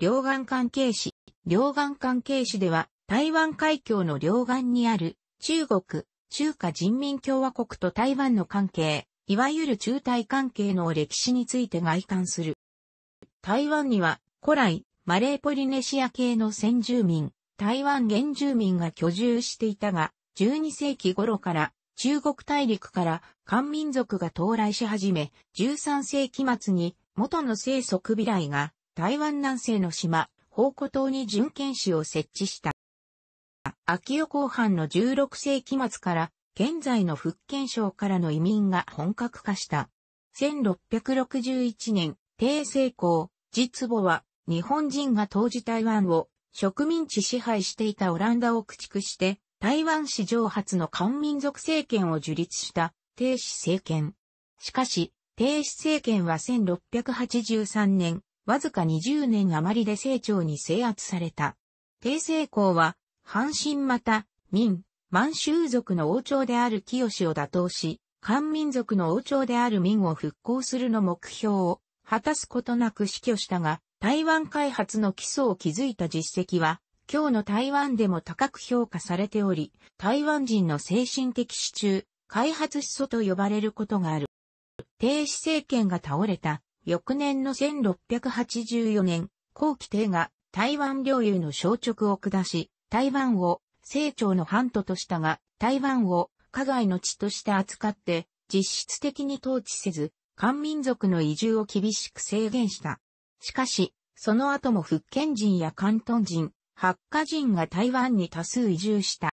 両岸関係市。両岸関係史では、台湾海峡の両岸にある、中国、中華人民共和国と台湾の関係、いわゆる中台関係の歴史について外観する。台湾には、古来、マレーポリネシア系の先住民、台湾原住民が居住していたが、12世紀頃から中国大陸から漢民族が到来し始め、13世紀末に元の生息未来が台湾南西の島、宝庫島に準県士を設置した。秋代後半の16世紀末から、現在の福建省からの移民が本格化した。1661年、鄭成功、実母は、日本人が当時台湾を植民地支配していたオランダを駆逐して、台湾史上初の漢民族政権を樹立した、鄭氏政権。しかし、鄭氏政権は1683年、わずか20年余りで成長に制圧された。帝政公は、阪神また、民、満州族の王朝である清を打倒し、漢民族の王朝である民を復興するの目標を果たすことなく死去したが、台湾開発の基礎を築いた実績は、今日の台湾でも高く評価されており、台湾人の精神的支柱、開発思想と呼ばれることがある。低市政権が倒れた翌年の1684年、後期帝が台湾領有の消直を下し、台湾を清朝の半都としたが、台湾を加害の地として扱って、実質的に統治せず、漢民族の移住を厳しく制限した。しかし、その後も福建人や関東人、八家人が台湾に多数移住した。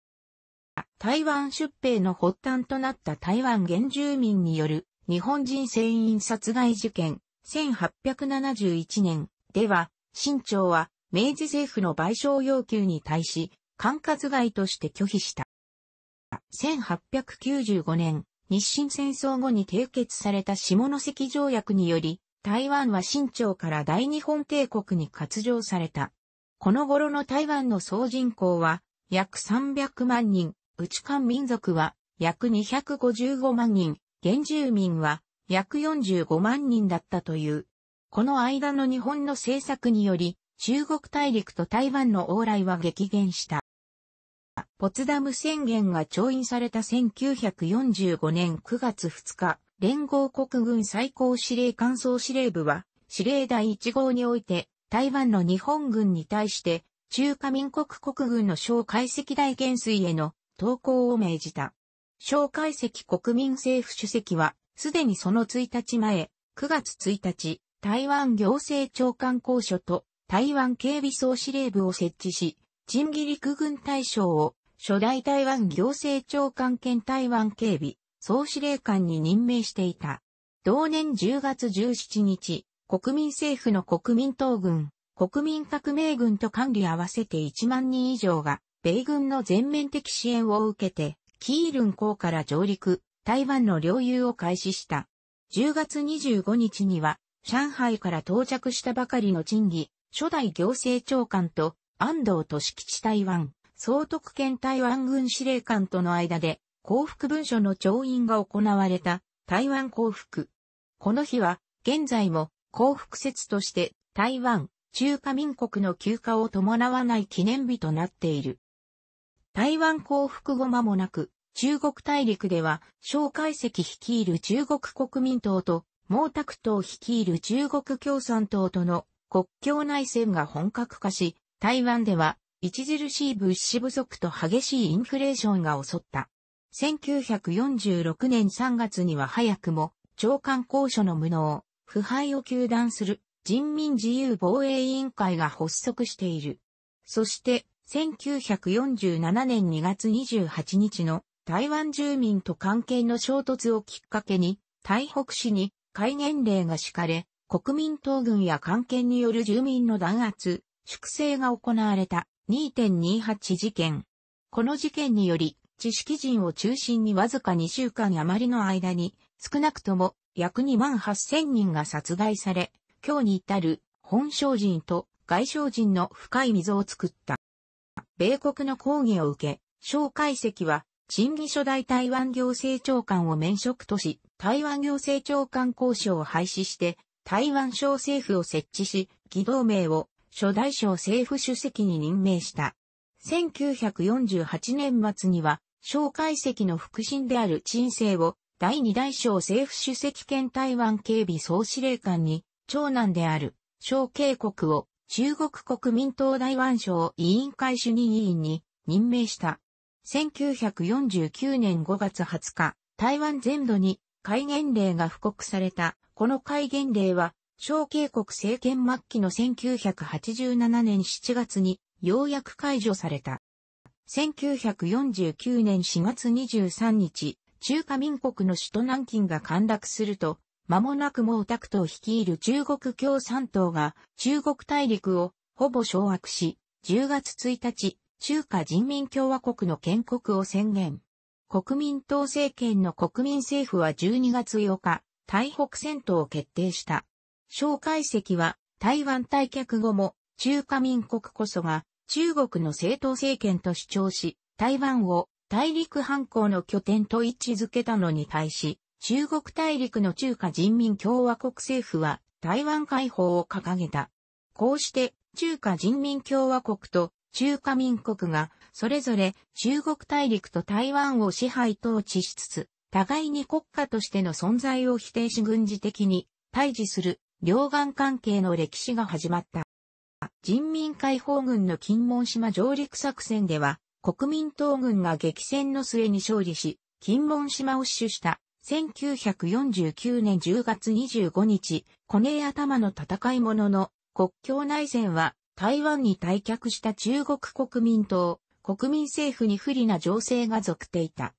台湾出兵の発端となった台湾原住民による日本人船員殺害事件、1871年では、清朝は明治政府の賠償要求に対し、管轄外として拒否した。1895年、日清戦争後に締結された下関条約により、台湾は清朝から大日本帝国に割譲された。この頃の台湾の総人口は約300万人、内漢民族は約255万人、原住民は約45万人だったという。この間の日本の政策により、中国大陸と台湾の往来は激減した。ポツダム宣言が調印された1945年9月2日、連合国軍最高司令官総司令部は、司令第1号において、台湾の日本軍に対して、中華民国国軍の小解析大元帥への投降を命じた。小解析国民政府主席は、すでにその1日前、9月1日、台湾行政長官公署と台湾警備総司令部を設置し、チンギ陸軍大将を初代台湾行政長官兼台湾警備総司令官に任命していた。同年10月17日、国民政府の国民党軍、国民革命軍と管理合わせて1万人以上が、米軍の全面的支援を受けて、キールン港から上陸、台湾の領有を開始した。10月25日には、上海から到着したばかりの陳義、初代行政長官と安藤俊吉台湾、総督県台湾軍司令官との間で、幸福文書の調印が行われた台湾幸福。この日は、現在も幸福説として台湾、中華民国の休暇を伴わない記念日となっている。台湾幸福後間もなく、中国大陸では、蒋介石率いる中国国民党と、毛沢東率いる中国共産党との国境内戦が本格化し、台湾では、著しい物資不足と激しいインフレーションが襲った。1946年3月には早くも、長官公所の無能、腐敗を求断する人民自由防衛委員会が発足している。そして、1947年2月28日の台湾住民と関係の衝突をきっかけに、台北市に戒厳令が敷かれ、国民党軍や関係による住民の弾圧、粛清が行われた2.28事件。この事件により、知識人を中心にわずか2週間余りの間に、少なくとも約2万8000人が殺害され、今日に至る本省人と外省人の深い溝を作った。米国の抗議を受け、蒋介石は審議初代台湾行政長官を免職とし、台湾行政長官交渉を廃止して、台湾省政府を設置し、議同盟を初代省政府主席に任命した。1948年末には、蒋介石の腹心である陳生を第二代省政府主席兼台湾警備総司令官に、長男である、小渓国を中国国民党台湾省委員会主任委員に任命した。1949年5月20日、台湾全土に戒厳令が布告された。この戒厳令は、小渓国政権末期の1987年7月にようやく解除された。1949年4月23日、中華民国の首都南京が陥落すると、間もなく毛沢東率いる中国共産党が中国大陸をほぼ掌握し、10月1日、中華人民共和国の建国を宣言。国民党政権の国民政府は12月8日、台北戦闘を決定した。蒋介石は台湾退却後も中華民国こそが中国の政党政権と主張し、台湾を大陸反抗の拠点と位置づけたのに対し、中国大陸の中華人民共和国政府は台湾解放を掲げた。こうして中華人民共和国と中華民国が、それぞれ中国大陸と台湾を支配統治しつつ、互いに国家としての存在を否定し軍事的に対峙する両岸関係の歴史が始まった。人民解放軍の金門島上陸作戦では、国民党軍が激戦の末に勝利し、金門島を死守した1949年10月25日、コネ頭の戦い者の国境内戦は台湾に退却した中国国民党、国民政府に不利な情勢が続いていた。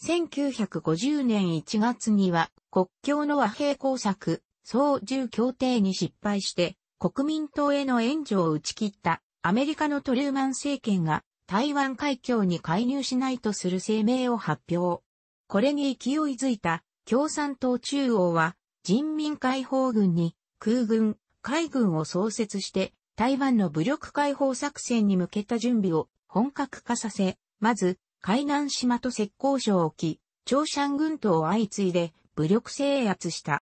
1950年1月には国境の和平工作、総重協定に失敗して国民党への援助を打ち切ったアメリカのトルーマン政権が台湾海峡に介入しないとする声明を発表。これに勢いづいた共産党中央は人民解放軍に空軍、海軍を創設して台湾の武力解放作戦に向けた準備を本格化させ、まず、海南島と石膏省をき、長山軍島を相次いで武力制圧した。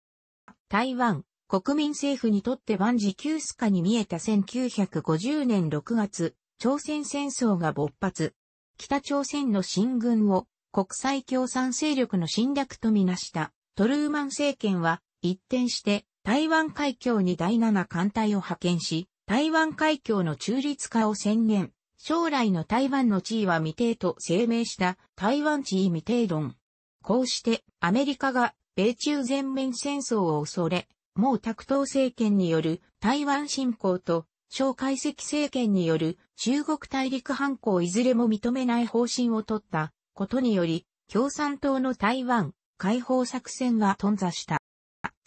台湾、国民政府にとって万事休すかに見えた1950年6月、朝鮮戦争が勃発。北朝鮮の進軍を国際共産勢力の侵略とみなしたトルーマン政権は一転して台湾海峡に第7艦隊を派遣し、台湾海峡の中立化を宣言。将来の台湾の地位は未定と声明した台湾地位未定論。こうしてアメリカが米中全面戦争を恐れ、もう東政権による台湾侵攻と蒋介石政権による中国大陸反抗いずれも認めない方針を取ったことにより、共産党の台湾解放作戦が頓挫した。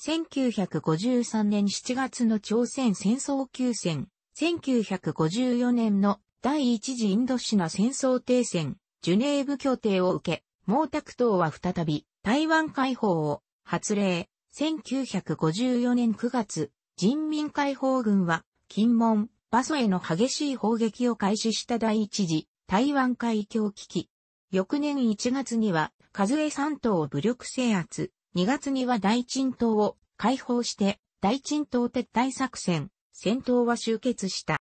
1953年7月の朝鮮戦争休戦、1954年の第一次インドシナ戦争停戦、ジュネーブ協定を受け、毛沢東は再び台湾解放を発令。1954年9月、人民解放軍は金門、場所への激しい砲撃を開始した第一次台湾海峡危機。翌年1月には、数江三島を武力制圧。2月には大鎮島を解放して大鎮島撤退作戦、戦闘は終結した。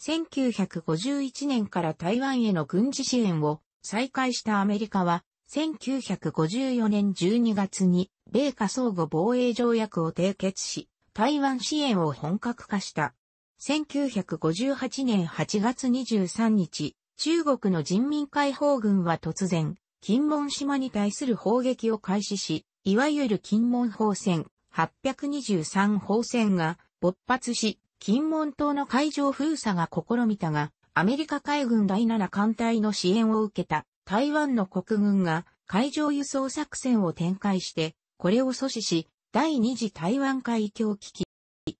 1951年から台湾への軍事支援を再開したアメリカは、1954年12月に米下相互防衛条約を締結し、台湾支援を本格化した。1958年8月23日、中国の人民解放軍は突然、金門島に対する砲撃を開始し、いわゆる金門砲戦823砲戦が勃発し、金門島の海上封鎖が試みたが、アメリカ海軍第7艦隊の支援を受けた台湾の国軍が海上輸送作戦を展開して、これを阻止し、第二次台湾海峡危機。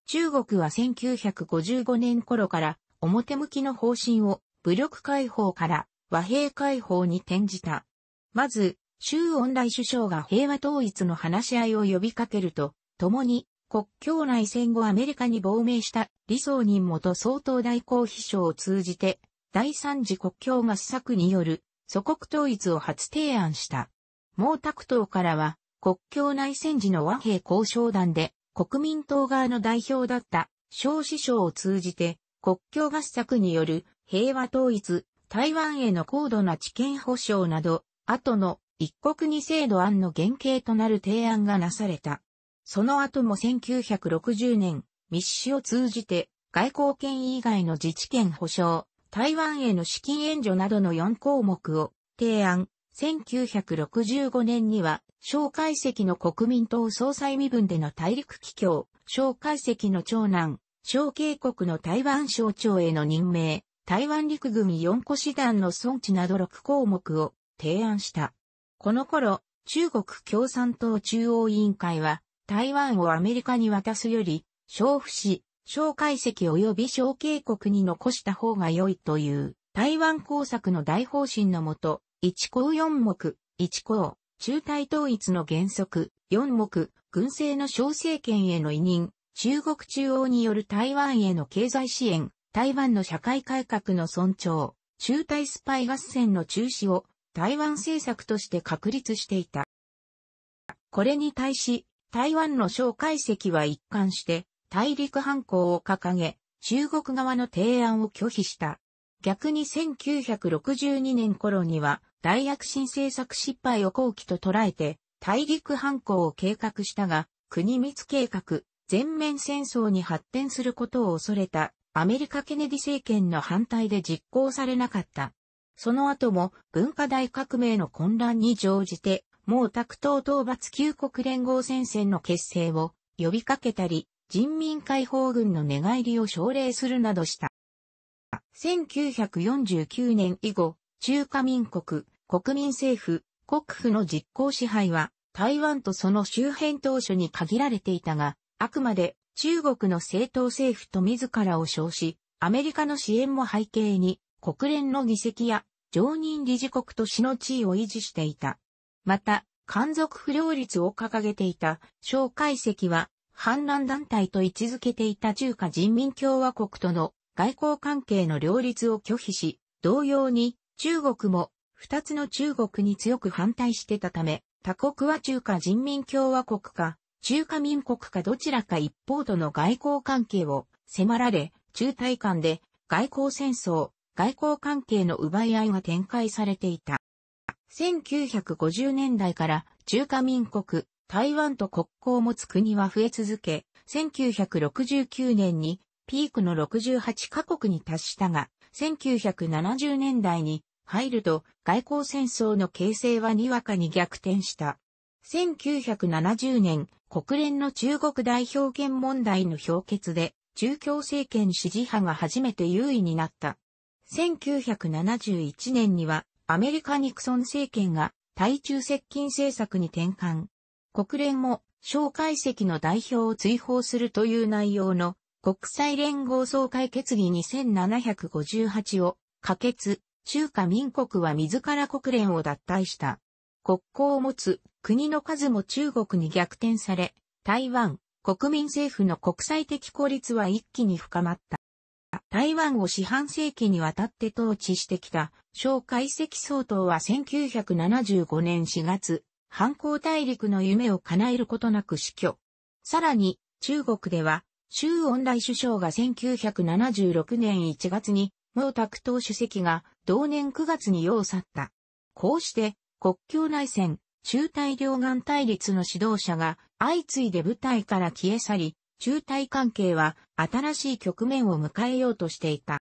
中国は1955年頃から表向きの方針を武力解放から和平解放に転じた。まず、周恩来首相が平和統一の話し合いを呼びかけると、共に国境内戦後アメリカに亡命した李宗人元総統代行秘書を通じて、第三次国境合作による祖国統一を初提案した。毛沢東からは国境内戦時の和平交渉団で国民党側の代表だった小師匠を通じて国境合作による平和統一、台湾への高度な知見保障など、後の一国二制度案の原型となる提案がなされた。その後も1960年、密使を通じて、外交権以外の自治権保障、台湾への資金援助などの4項目を提案。1965年には、小解石の国民党総裁身分での大陸帰郷、小解石の長男、小渓国の台湾省庁への任命、台湾陸軍4個師団の尊地など6項目を提案した。この頃、中国共産党中央委員会は、台湾をアメリカに渡すより、小府市、小解析及び小渓国に残した方が良いという、台湾工作の大方針のもと、一項四目、一項、中台統一の原則、四目、軍政の小政権への委任、中国中央による台湾への経済支援、台湾の社会改革の尊重、中台スパイ合戦の中止を台湾政策として確立していた。これに対し、台湾の蒋介石は一貫して大陸反抗を掲げ、中国側の提案を拒否した。逆に1962年頃には、大躍進政策失敗を後期と捉えて、大陸反抗を計画したが、国密計画、全面戦争に発展することを恐れた、アメリカケネディ政権の反対で実行されなかった。その後も文化大革命の混乱に乗じて、毛沢東討伐旧国連合戦線の結成を呼びかけたり、人民解放軍の寝返りを奨励するなどした。1949年以後、中華民国、国民政府、国府の実効支配は、台湾とその周辺当初に限られていたが、あくまで中国の政党政府と自らを称し、アメリカの支援も背景に、国連の議席や常任理事国と市の地位を維持していた。また、漢族不良率を掲げていた蒋介石は反乱団体と位置づけていた中華人民共和国との外交関係の両立を拒否し、同様に中国も二つの中国に強く反対してたため、他国は中華人民共和国か中華民国かどちらか一方との外交関係を迫られ、中台間で外交戦争、外交関係の奪い合いが展開されていた。1950年代から中華民国、台湾と国交を持つ国は増え続け、1969年にピークの68カ国に達したが、1970年代に入ると外交戦争の形勢はにわかに逆転した。1970年、国連の中国代表権問題の評決で、中共政権支持派が初めて優位になった。1971年にはアメリカニクソン政権が対中接近政策に転換。国連も蒋介析の代表を追放するという内容の国際連合総会決議2758を可決、中華民国は自ら国連を脱退した。国交を持つ国の数も中国に逆転され、台湾、国民政府の国際的孤立は一気に深まった。台湾を四半世紀にわたって統治してきた、蒋介石総統は1975年4月、反抗大陸の夢を叶えることなく死去。さらに、中国では、周恩来首相が1976年1月に、毛沢東主席が同年9月に世を去った。こうして、国境内戦、中大両岸対立の指導者が相次いで部隊から消え去り、中台関係は新しい局面を迎えようとしていた。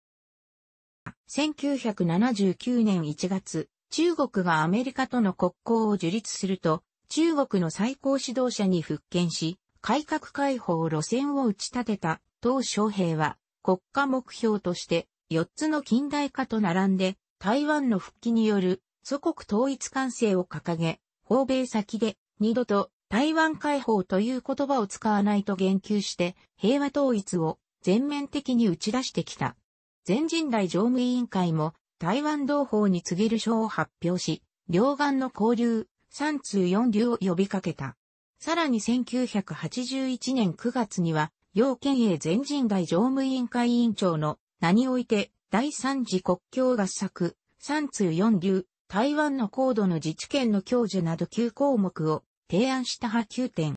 1979年1月、中国がアメリカとの国交を樹立すると、中国の最高指導者に復権し、改革開放路線を打ち立てた、東小平は、国家目標として、4つの近代化と並んで、台湾の復帰による祖国統一完成を掲げ、訪米先で、二度と台湾解放という言葉を使わないと言及して平和統一を全面的に打ち出してきた。全人代常務委員会も台湾同胞に告げる書を発表し、両岸の交流、三通四流を呼びかけた。さらに1981年9月には、要県営全人代常務委員会委員長の名において第三次国境合作、三通四流、台湾の高度の自治権の享受など9項目を提案した波9点。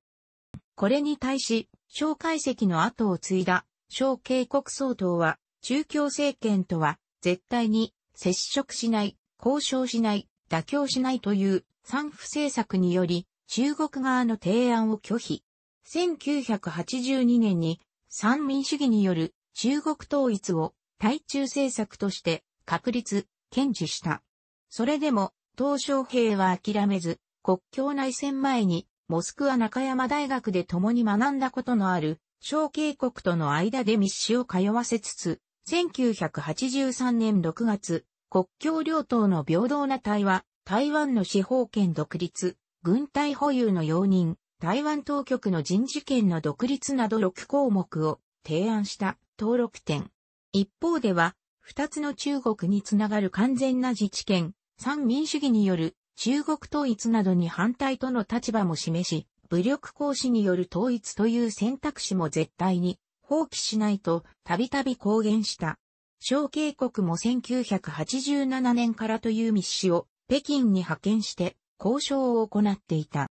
これに対し、蒋介石の後を継いだ、蒋渓谷総統は、中共政権とは、絶対に、接触しない、交渉しない、妥協しないという、三不政策により、中国側の提案を拒否。1982年に、三民主義による中国統一を対中政策として確立、堅持した。それでも、東小平は諦めず、国境内戦前に、モスクワ中山大学で共に学んだことのある、小渓国との間で密使を通わせつつ、1983年6月、国境両党の平等な対話、台湾の司法権独立、軍隊保有の容認、台湾当局の人事権の独立など6項目を提案した登録点。一方では、2つの中国につながる完全な自治権、三民主義による中国統一などに反対との立場も示し、武力行使による統一という選択肢も絶対に放棄しないとたびたび公言した。小渓国も1987年からという密使を北京に派遣して交渉を行っていた。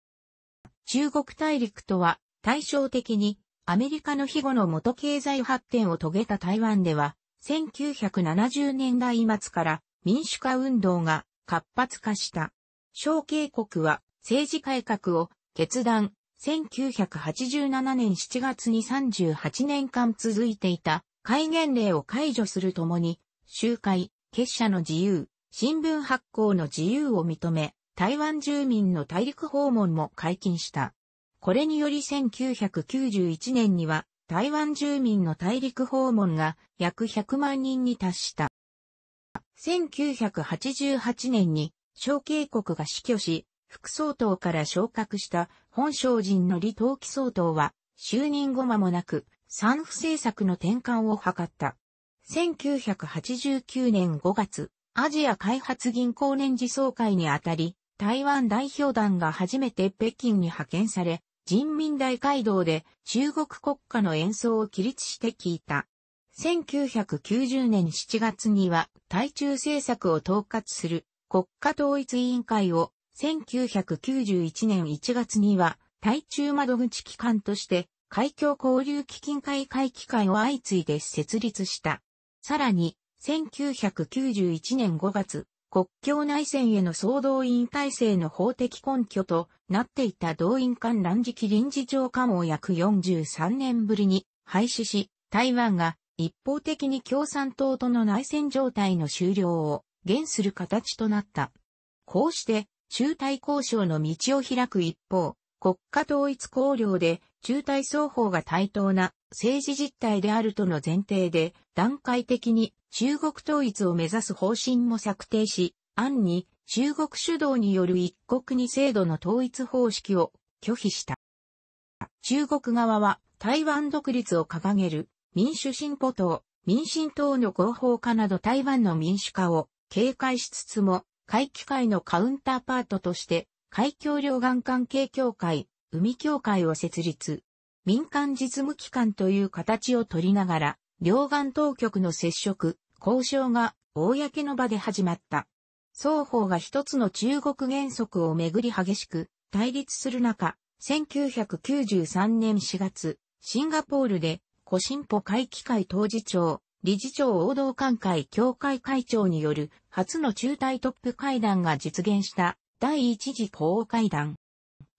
中国大陸とは対照的にアメリカの庇護の元経済発展を遂げた台湾では1970年代末から民主化運動が活発化した。小渓国は政治改革を決断、1987年7月に38年間続いていた戒厳令を解除するともに、集会、結社の自由、新聞発行の自由を認め、台湾住民の大陸訪問も解禁した。これにより1991年には台湾住民の大陸訪問が約100万人に達した。1988年に小慶国が死去し、副総統から昇格した本省人の李登輝総統は、就任後間もなく、産婦政策の転換を図った。1989年5月、アジア開発銀行年次総会にあたり、台湾代表団が初めて北京に派遣され、人民大会堂で中国国家の演奏を起立して聞いた。1990年7月には対中政策を統括する国家統一委員会を1991年1月には対中窓口機関として海峡交流基金会会機会を相次いで設立した。さらに、1991年5月、国境内戦への総動員体制の法的根拠となっていた動員官乱時期臨時長官を約43年ぶりに廃止し、台湾が一方的に共産党との内戦状態の終了を現する形となった。こうして、中台交渉の道を開く一方、国家統一綱領で中台双方が対等な政治実態であるとの前提で段階的に中国統一を目指す方針も策定し、案に中国主導による一国二制度の統一方式を拒否した。中国側は台湾独立を掲げる民主進歩党、民進党の合法化など台湾の民主化を警戒しつつも、海機会のカウンターパートとして、海峡両岸関係協会、海協会を設立。民間実務機関という形を取りながら、両岸当局の接触、交渉が公の場で始まった。双方が一つの中国原則をめぐり激しく対立する中、1993年4月、シンガポールで、コシンポ会議会当事長、理事長王道官会協会会長による初の中台トップ会談が実現した第一次港央会談。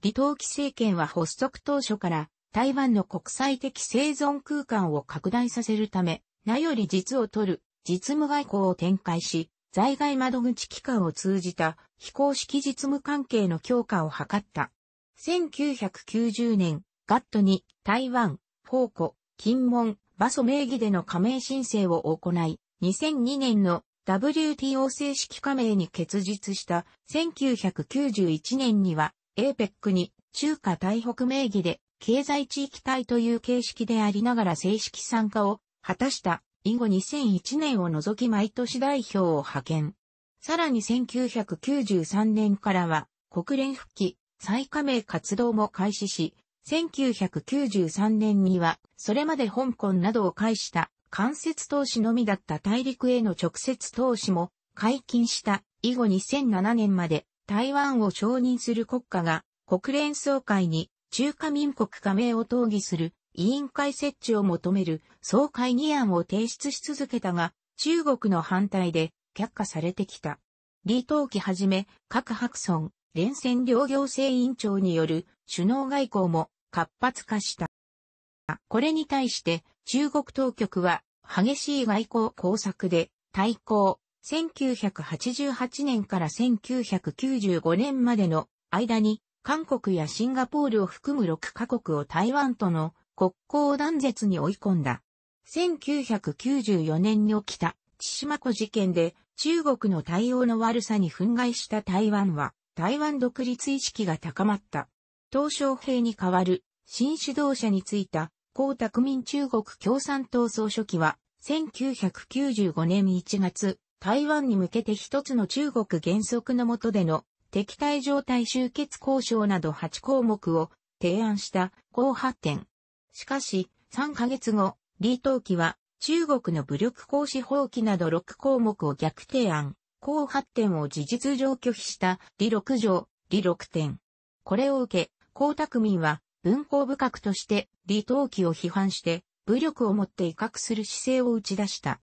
李登輝政権は発足当初から台湾の国際的生存空間を拡大させるため、名より実を取る実務外交を展開し、在外窓口機関を通じた非公式実務関係の強化を図った。1990年、ガットに台湾、宝庫、金門、バソ名義での加盟申請を行い、2002年の WTO 正式加盟に結実した1991年には APEC に中華台北名義で経済地域体という形式でありながら正式参加を果たした以後2001年を除き毎年代表を派遣。さらに1993年からは国連復帰再加盟活動も開始し、1993年には、それまで香港などを介した間接投資のみだった大陸への直接投資も解禁した以後2007年まで台湾を承認する国家が国連総会に中華民国加盟を討議する委員会設置を求める総会議案を提出し続けたが中国の反対で却下されてきた。李登輝はじめ、各白村、連戦両行政委員長による首脳外交も活発化した。これに対して中国当局は激しい外交工作で対抗、1988年から1995年までの間に韓国やシンガポールを含む6カ国を台湾との国交断絶に追い込んだ。1994年に起きた千島湖事件で中国の対応の悪さに憤慨した台湾は台湾独立意識が高まった。東小平に代わる新指導者についた、江沢民中国共産党総書記は、1995年1月、台湾に向けて一つの中国原則の下での敵対状態集結交渉など8項目を提案した後発展。しかし、3ヶ月後、李登輝は中国の武力行使放棄など6項目を逆提案、後発展を事実上拒否した李6条、李6点。これを受け、江沢民は文法部閣として李登輝を批判して武力をもって威嚇する姿勢を打ち出した。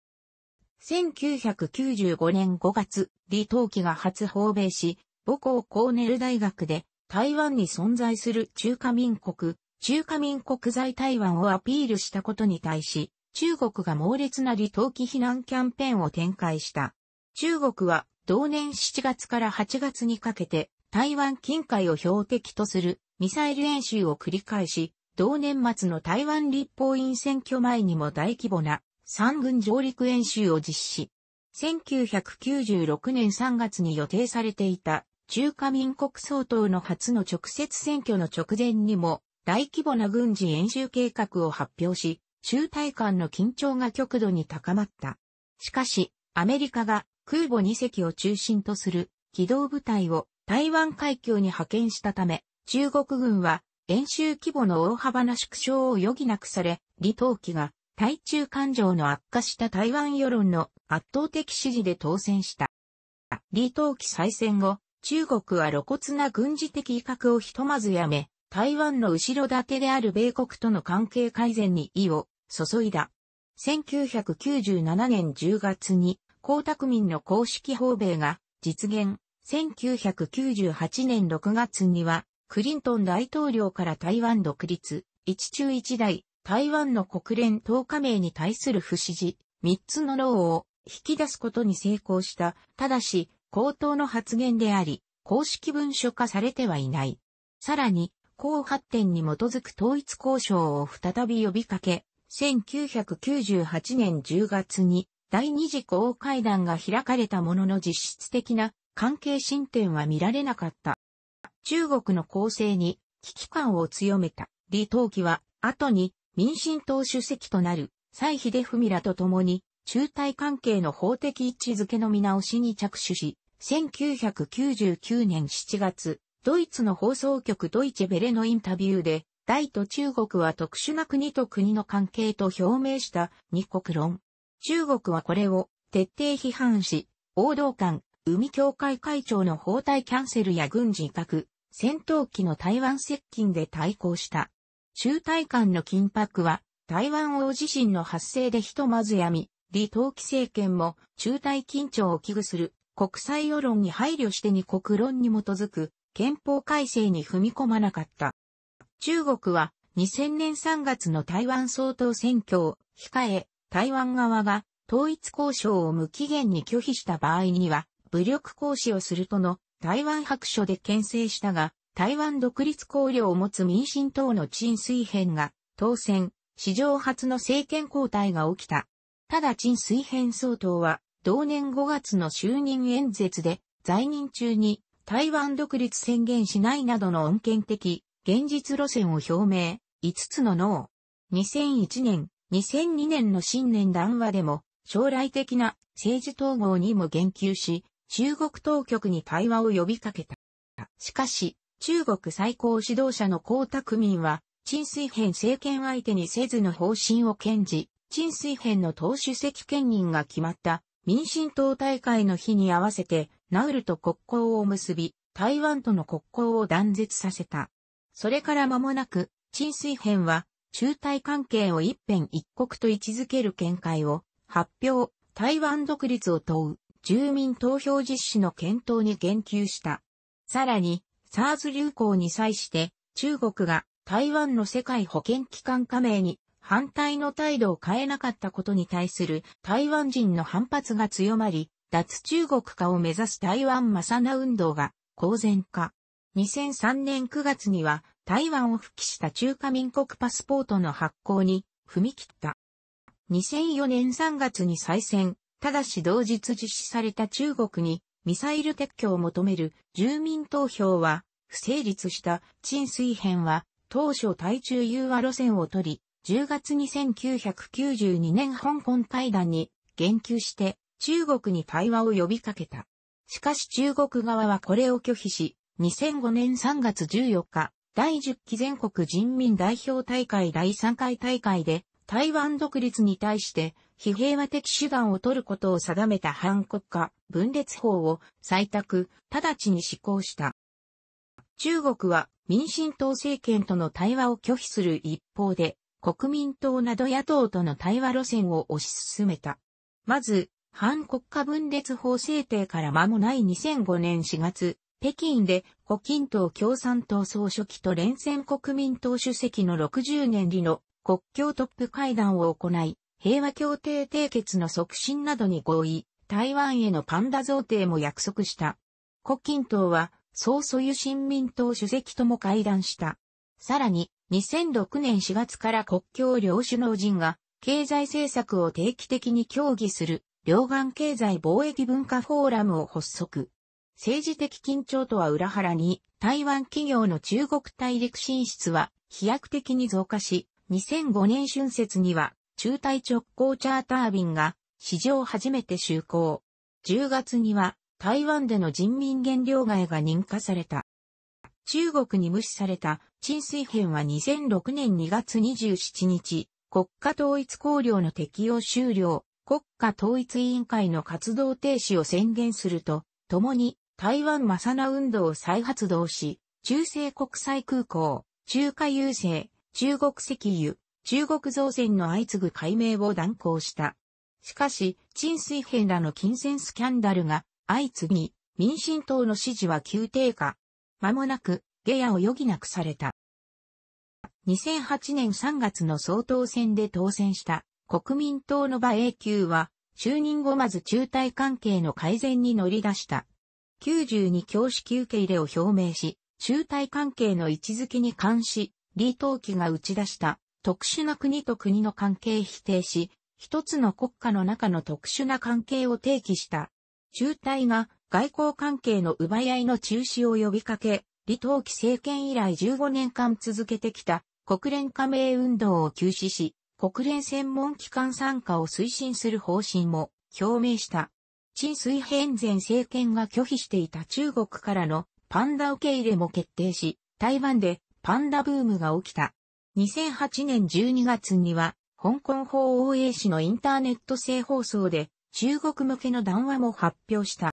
1995年5月、李登輝が初訪米し、母校コーネル大学で台湾に存在する中華民国、中華民国在台湾をアピールしたことに対し、中国が猛烈な離党期避難キャンペーンを展開した。中国は同年7月から8月にかけて台湾近海を標的とするミサイル演習を繰り返し、同年末の台湾立法院選挙前にも大規模な三軍上陸演習を実施。1996年3月に予定されていた中華民国総統の初の直接選挙の直前にも大規模な軍事演習計画を発表し、中台間の緊張が極度に高まった。しかし、アメリカが空母2隻を中心とする機動部隊を台湾海峡に派遣したため、中国軍は演習規模の大幅な縮小を余儀なくされ、李登輝が対中感情の悪化した台湾世論の圧倒的支持で当選した。李登輝再選後、中国は露骨な軍事的威嚇をひとまずやめ、台湾の後ろ盾である米国との関係改善に意を注いだ。1997年10月に、江沢民の公式訪米が実現。1998年6月には、クリントン大統領から台湾独立、一中一大、台湾の国連10加盟に対する不支持、三つの脳を引き出すことに成功した、ただし、口頭の発言であり、公式文書化されてはいない。さらに、高発展に基づく統一交渉を再び呼びかけ、1998年10月に第二次公会談が開かれたものの実質的な関係進展は見られなかった。中国の構成に危機感を強めた李登輝は後に民進党主席となる蔡秀文らと共に中台関係の法的位置づけの見直しに着手し、1999年7月、ドイツの放送局ドイチェベレのインタビューで、大と中国は特殊な国と国の関係と表明した二国論。中国はこれを徹底批判し、王道館、海協会会長の包帯キャンセルや軍事威嚇、戦闘機の台湾接近で対抗した。中台間の緊迫は、台湾大地震の発生でひとまずやみ、李登輝政権も中台緊張を危惧する国際世論に配慮して二国論に基づく憲法改正に踏み込まなかった。中国は2000年3月の台湾総統選挙を控え、台湾側が統一交渉を無期限に拒否した場合には武力行使をするとの台湾白書で牽制したが、台湾独立考慮を持つ民進党の陳水編が当選、史上初の政権交代が起きた。ただ陳水編総統は、同年5月の就任演説で、在任中に台湾独立宣言しないなどの恩恵的、現実路線を表明、5つの脳。2001年、2002年の新年談話でも、将来的な政治統合にも言及し、中国当局に対話を呼びかけた。しかし、中国最高指導者の江沢民は、陳水編政権相手にせずの方針を堅持、陳水編の党主席兼任が決まった民進党大会の日に合わせて、ナウルと国交を結び、台湾との国交を断絶させた。それから間もなく、陳水編は、中台関係を一辺一国と位置づける見解を発表、台湾独立を問う住民投票実施の検討に言及した。さらに、SARS 流行に際して、中国が台湾の世界保健機関加盟に反対の態度を変えなかったことに対する台湾人の反発が強まり、脱中国化を目指す台湾マサナ運動が公然化。2003年9月には台湾を復帰した中華民国パスポートの発行に踏み切った。2004年3月に再選、ただし同日実施された中国にミサイル撤去を求める住民投票は不成立した陳水編は当初対中融和路線を取り、10月に1992年香港会談に言及して中国に対話を呼びかけた。しかし中国側はこれを拒否し、2005年3月14日、第10期全国人民代表大会第3回大会で台湾独立に対して非平和的手段を取ることを定めた反国家分裂法を採択、直ちに施行した。中国は民進党政権との対話を拒否する一方で、国民党など野党との対話路線を推し進めた。まず、反国家分裂法制定から間もない2005年4月、北京で胡錦涛共産党総書記と連戦国民党主席の60年里の国境トップ会談を行い、平和協定締結の促進などに合意、台湾へのパンダ贈呈も約束した。胡錦涛は、総素有新民党主席とも会談した。さらに、2006年4月から国境両首脳陣が、経済政策を定期的に協議する、両岸経済貿易文化フォーラムを発足。政治的緊張とは裏腹に、台湾企業の中国大陸進出は飛躍的に増加し、2005年春節には中隊直行チャーター便が史上初めて就航。10月には台湾での人民原料外が認可された。中国に無視された沈水編は2006年2月27日、国家統一綱領の適用終了、国家統一委員会の活動停止を宣言すると、共に台湾マサナ運動を再発動し、中西国際空港、中華郵政、中国石油、中国造船の相次ぐ解明を断行した。しかし、陳水平らの金銭スキャンダルが相次ぎ、民進党の支持は急低下。間もなく、下野を余儀なくされた。2008年3月の総統選で当選した国民党の馬英九は、就任後まず中退関係の改善に乗り出した。92教式受け入れを表明し、中退関係の位置づけに関し、李登輝が打ち出した特殊な国と国の関係否定し、一つの国家の中の特殊な関係を提起した。中隊が外交関係の奪い合いの中止を呼びかけ、李登輝政権以来15年間続けてきた国連加盟運動を休止し、国連専門機関参加を推進する方針も表明した。陳水扁前政権が拒否していた中国からのパンダ受け入れも決定し、台湾でパンダブームが起きた。2008年12月には、香港法王永市のインターネット性放送で、中国向けの談話も発表した。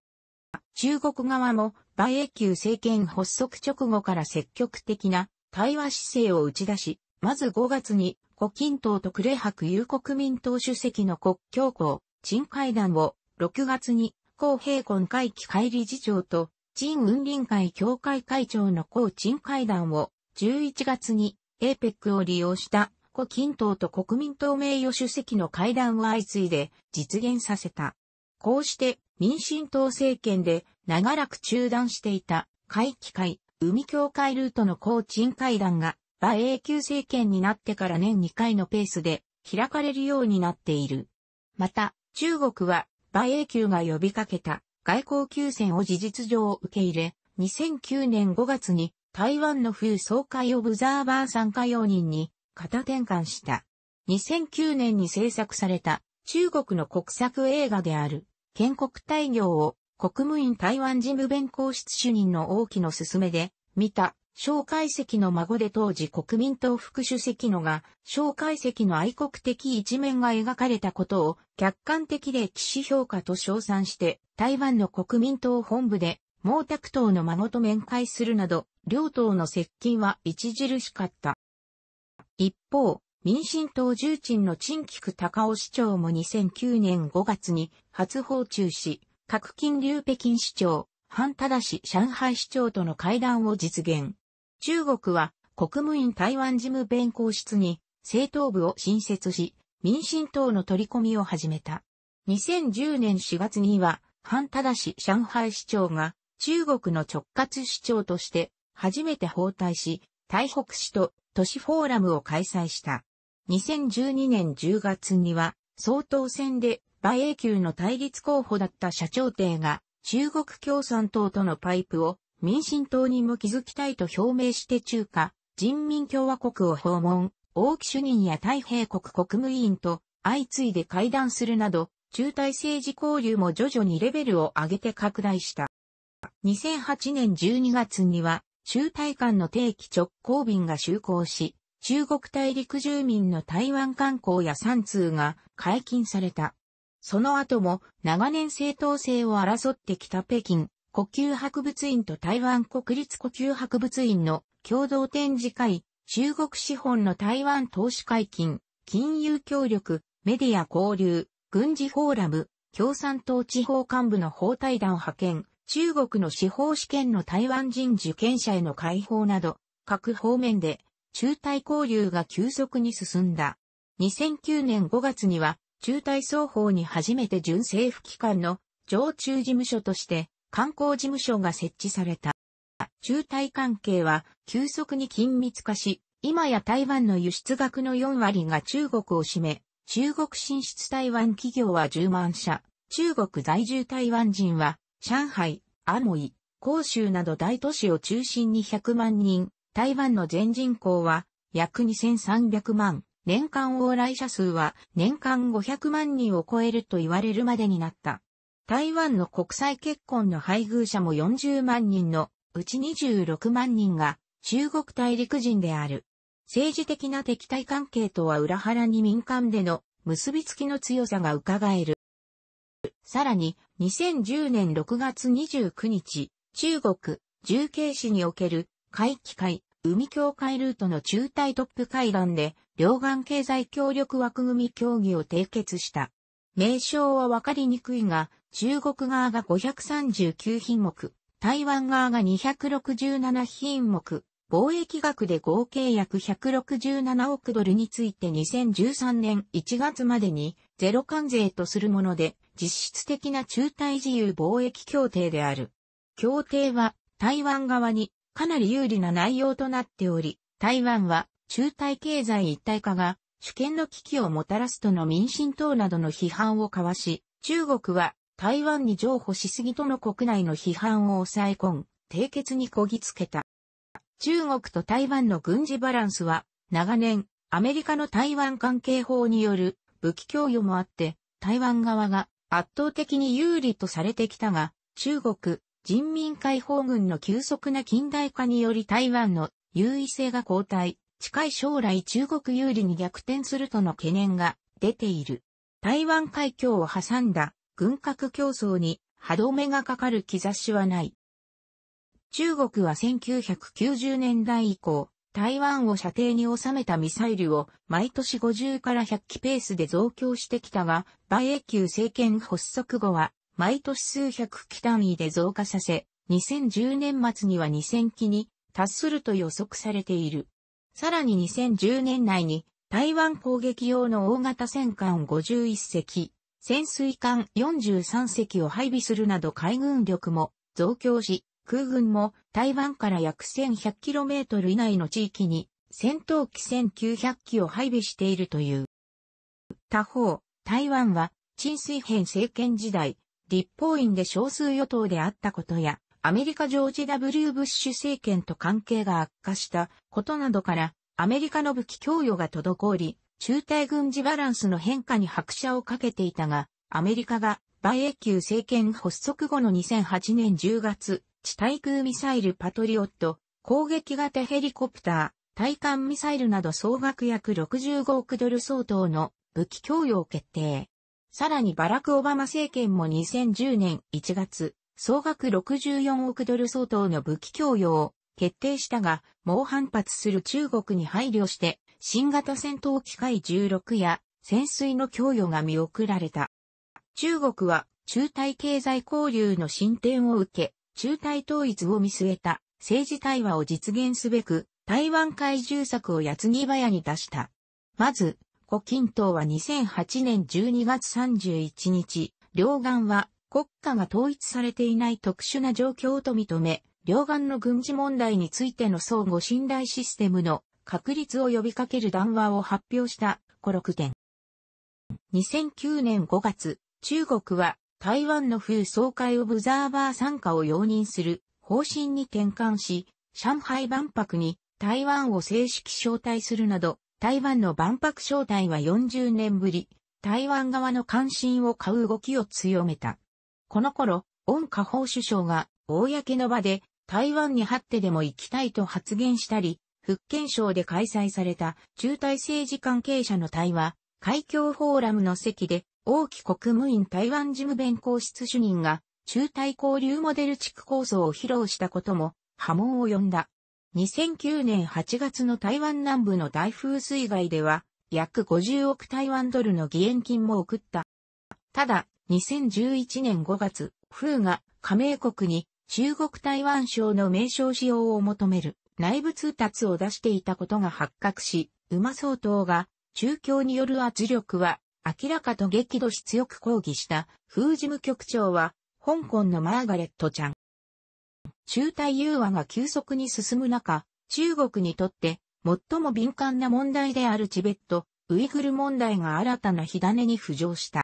中国側も、馬英九政権発足直後から積極的な対話姿勢を打ち出し、まず5月に、胡錦涛と呉白有国民党主席の国境港、陳会談を、6月に、公平今会期会理事長と、陳雲林会協会会長の公陳会談を、11月に、APEC を利用した胡錦涛と国民党名誉主席の会談を相次いで実現させた。こうして民進党政権で長らく中断していた海機会、海協会ルートの高鎮会談が、馬英九政権になってから年2回のペースで開かれるようになっている。また、中国は馬英九が呼びかけた外交休戦を事実上受け入れ、2009年5月に台湾の冬総会オブザーバー参加要人に型転換した。2009年に制作された中国の国策映画である建国大業を国務院台湾事務弁公室主任の大木の勧めで見た蒋介石の孫で当時国民党副主席のが、蒋介石の愛国的一面が描かれたことを客観的で騎士評価と称賛して、台湾の国民党本部で毛沢東の孫と面会するなど、両党の接近は著しかった。一方、民進党重鎮の陳菊高尾市長も2009年5月に初訪中し、各金流北京市長、田忠市上海市長との会談を実現。中国は国務院台湾事務弁公室に政党部を新設し、民進党の取り込みを始めた。2010年4月には、田忠市上海市長が中国の直轄市長として初めて包帯し、台北市と都市フォーラムを開催した。2012年10月には、総統選で馬英九の対立候補だった社長邸が中国共産党とのパイプを民進党にも築きたいと表明して中華人民共和国を訪問、王毅主任や太平国国務委員と相次いで会談するなど、中台政治交流も徐々にレベルを上げて拡大した。2008年12月には、中大間の定期直行便が就航し、中国大陸住民の台湾観光や山通が解禁された。その後も長年正当性を争ってきた北京呼吸博物院と台湾国立呼吸博物院の共同展示会、中国資本の台湾投資解禁、金融協力、メディア交流、軍事フォーラム、共産党地方幹部の包帯団派遣、中国の司法試験の台湾人受験者への解放など、各方面で中台交流が急速に進んだ。2009年5月には、中台双方に初めて準政府機関の常駐事務所として観光事務所が設置された。中台関係は急速に緊密化し、今や台湾の輸出額の4割が中国を占め、中国進出台湾企業は10万社、中国在住台湾人は上海、アモイ、広州など大都市を中心に100万人、台湾の全人口は約2300万、年間往来者数は年間500万人を超えると言われるまでになった。台湾の国際結婚の配偶者も40万人のうち26万人が中国大陸人である。政治的な敵対関係とは裏腹に民間での結びつきの強さが伺える。さらに、2010年6月29日、中国、重慶市における海機会、海協会ルートの中台トップ会談で、両岸経済協力枠組み協議を締結した。名称はわかりにくいが、中国側が539品目、台湾側が267品目、貿易額で合計約167億ドルについて2013年1月までにゼロ関税とするもので、実質的な中台自由貿易協定である。協定は台湾側にかなり有利な内容となっており、台湾は中台経済一体化が主権の危機をもたらすとの民進党などの批判を交わし、中国は台湾に譲歩しすぎとの国内の批判を抑え込ん、締結にこぎつけた。中国と台湾の軍事バランスは、長年、アメリカの台湾関係法による武器供与もあって、台湾側が圧倒的に有利とされてきたが、中国人民解放軍の急速な近代化により台湾の優位性が後退、近い将来中国有利に逆転するとの懸念が出ている。台湾海峡を挟んだ軍拡競争に歯止めがかかる兆しはない。中国は1990年代以降、台湾を射程に収めたミサイルを毎年50から100機ペースで増強してきたが、米英級政権発足後は毎年数百機単位で増加させ、2010年末には2000機に達すると予測されている。さらに2010年内に台湾攻撃用の大型戦艦51隻、潜水艦43隻を配備するなど海軍力も増強し、空軍も台湾から約 1100km 以内の地域に戦闘機1900機を配備しているという。他方、台湾は、陳水平政権時代、立法院で少数与党であったことや、アメリカジョージ W. ブッシュ政権と関係が悪化したことなどから、アメリカの武器供与が滞り、中台軍事バランスの変化に拍車をかけていたが、アメリカが、イエ級政権発足後の2008年10月、地対空ミサイルパトリオット、攻撃型ヘリコプター、対艦ミサイルなど総額約65億ドル相当の武器供与を決定。さらにバラク・オバマ政権も2010年1月、総額64億ドル相当の武器供与を決定したが、猛反発する中国に配慮して、新型戦闘機械16や潜水の供与が見送られた。中国は中台経済交流の進展を受け、中台統一を見据えた政治対話を実現すべく、台湾海重策を矢継ぎ早に出した。まず、胡錦涛は2008年12月31日、両岸は国家が統一されていない特殊な状況と認め、両岸の軍事問題についての相互信頼システムの確立を呼びかける談話を発表した、コ6点。2009年5月、中国は台湾の風総会オブザーバー参加を容認する方針に転換し、上海万博に台湾を正式招待するなど、台湾の万博招待は40年ぶり、台湾側の関心を買う動きを強めた。この頃、温家宝首相が、公の場で、台湾に張ってでも行きたいと発言したり、福建省で開催された中台政治関係者の対話、海峡フォーラムの席で王毅国務院台湾事務弁公室主任が、中台交流モデル地区構想を披露したことも波紋を呼んだ。2009年8月の台湾南部の大風水害では、約50億台湾ドルの義援金も送った。ただ、2011年5月、風が加盟国に中国台湾省の名称使用を求める内部通達を出していたことが発覚し、馬総統が中共による圧力は明らかと激怒し強く抗議した、風事務局長は、香港のマーガレットちゃん。中台融和が急速に進む中、中国にとって最も敏感な問題であるチベット、ウイグル問題が新たな火種に浮上した。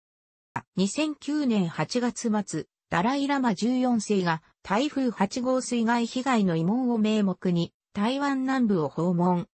2009年8月末、ダライラマ14世が台風8号水害被害の慰問を名目に台湾南部を訪問。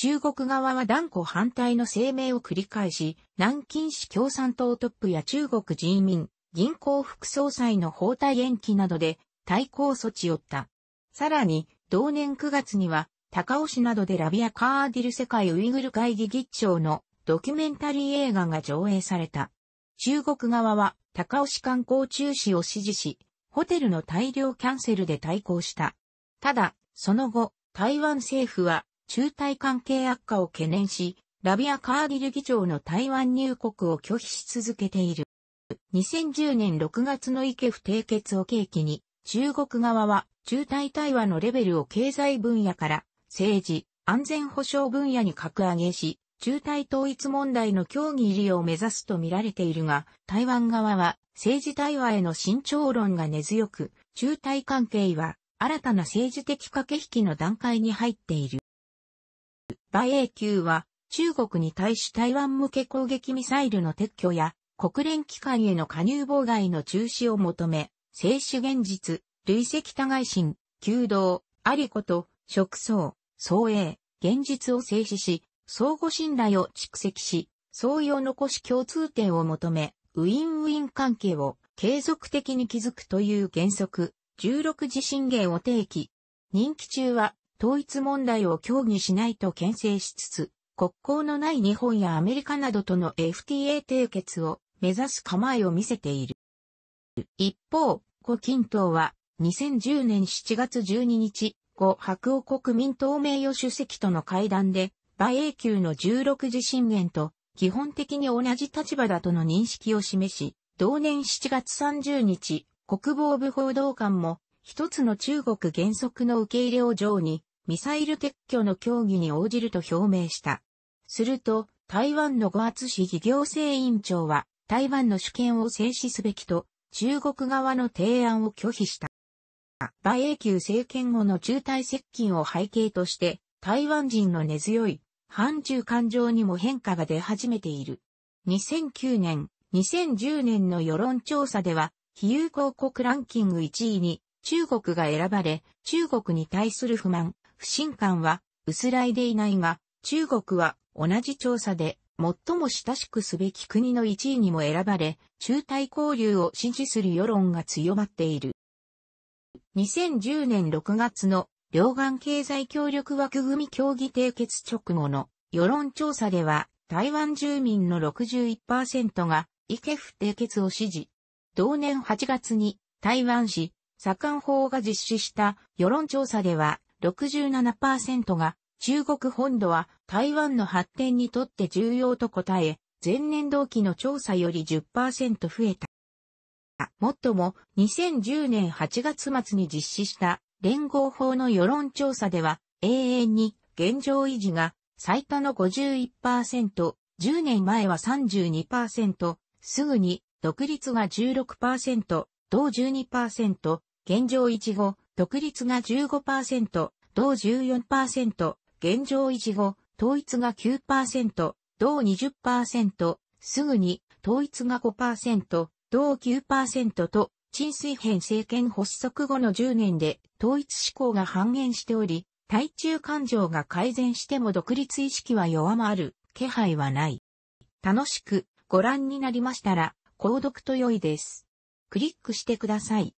中国側は断固反対の声明を繰り返し、南京市共産党トップや中国人民、銀行副総裁の包帯延期などで対抗措置を負った。さらに、同年9月には、高尾市などでラビア・カーディル世界ウイグル会議議長のドキュメンタリー映画が上映された。中国側は高尾市観光中止を支持し、ホテルの大量キャンセルで対抗した。ただ、その後、台湾政府は中台関係悪化を懸念し、ラビア・カーディル議長の台湾入国を拒否し続けている。2010年6月の意見不締結を契機に、中国側は中台対話のレベルを経済分野から政治、安全保障分野に格上げし、中台統一問題の協議入りを目指すと見られているが、台湾側は政治対話への慎重論が根強く、中台関係は新たな政治的駆け引きの段階に入っている。馬英級は中国に対し台湾向け攻撃ミサイルの撤去や国連機関への加入妨害の中止を求め、静止現実、累積多外心、弓道、ありこと、食草、創営、現実を静止し、相互信頼を蓄積し、相違を残し共通点を求め、ウィンウィン関係を継続的に築くという原則、16次進言を提起。任期中は統一問題を協議しないと牽制しつつ、国交のない日本やアメリカなどとの FTA 締結を目指す構えを見せている。一方、胡錦涛は2010年7月12日、後白王国民党名誉主席との会談で、馬英級の16次震源と基本的に同じ立場だとの認識を示し、同年7月30日、国防部報道官も一つの中国原則の受け入れを上に、ミサイル撤去の協議に応じると表明した。すると、台湾の五厚市議行政委員長は、台湾の主権を制止すべきと、中国側の提案を拒否した。馬英九政権後の中台接近を背景として、台湾人の根強い、反中感情にも変化が出始めている。2009年、2010年の世論調査では、非友好国ランキング1位に中国が選ばれ、中国に対する不満、不信感は薄らいでいないが、中国は同じ調査で最も親しくすべき国の1位にも選ばれ、中台交流を支持する世論が強まっている。2010年6月の両岸経済協力枠組み協議締結直後の世論調査では、台湾住民の61%がイケフ締結を支持。同年8月に台湾市左官法が実施した世論調査では、67%が、中国本土は台湾の発展にとって重要と答え、前年同期の調査より10%増えた。もっとも、2010年8月末に実施した連合法の世論調査では、永遠に現状維持が最多の51%、10年前は32%、すぐに独立が16%、同12%、現状維持後、独立が15%、同14%、現状維持後、統一が9%、同20%、すぐに、統一が5%、同9%と、陳水編政権発足後の10年で統一志向が半減しており、対中感情が改善しても独立意識は弱まる気配はない。楽しくご覧になりましたら、購読と良いです。クリックしてください。